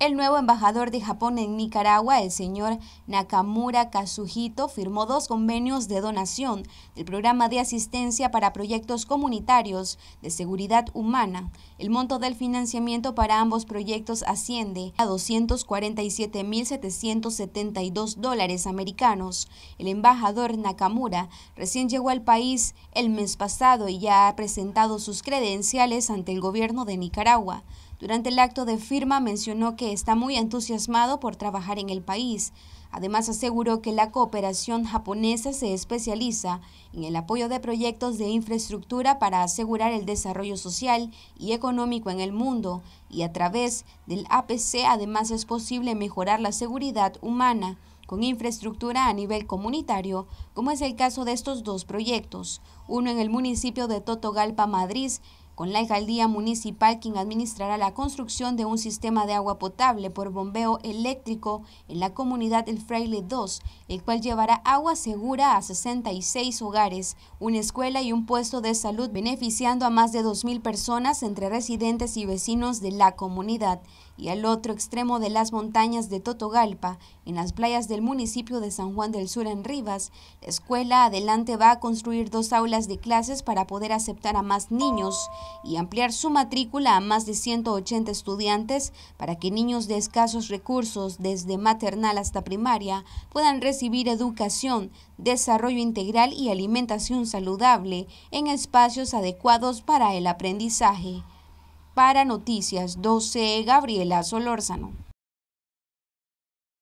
El nuevo embajador de Japón en Nicaragua, el señor Nakamura Kazuhito, firmó dos convenios de donación del programa de asistencia para proyectos comunitarios de seguridad humana. El monto del financiamiento para ambos proyectos asciende a 247.772 dólares americanos. El embajador Nakamura recién llegó al país el mes pasado y ya ha presentado sus credenciales ante el gobierno de Nicaragua. Durante el acto de firma mencionó que está muy entusiasmado por trabajar en el país. Además aseguró que la cooperación japonesa se especializa en el apoyo de proyectos de infraestructura para asegurar el desarrollo social y económico en el mundo y a través del APC además es posible mejorar la seguridad humana con infraestructura a nivel comunitario, como es el caso de estos dos proyectos, uno en el municipio de Totogalpa, Madrid, con la alcaldía municipal quien administrará la construcción de un sistema de agua potable por bombeo eléctrico en la comunidad El Fraile 2, el cual llevará agua segura a 66 hogares, una escuela y un puesto de salud beneficiando a más de 2.000 personas entre residentes y vecinos de la comunidad y al otro extremo de las montañas de Totogalpa, en las playas del municipio de San Juan del Sur en Rivas, la escuela adelante va a construir dos aulas de clases para poder aceptar a más niños y ampliar su matrícula a más de 180 estudiantes para que niños de escasos recursos desde maternal hasta primaria puedan recibir educación, desarrollo integral y alimentación saludable en espacios adecuados para el aprendizaje. Para Noticias 12, Gabriela Solórzano.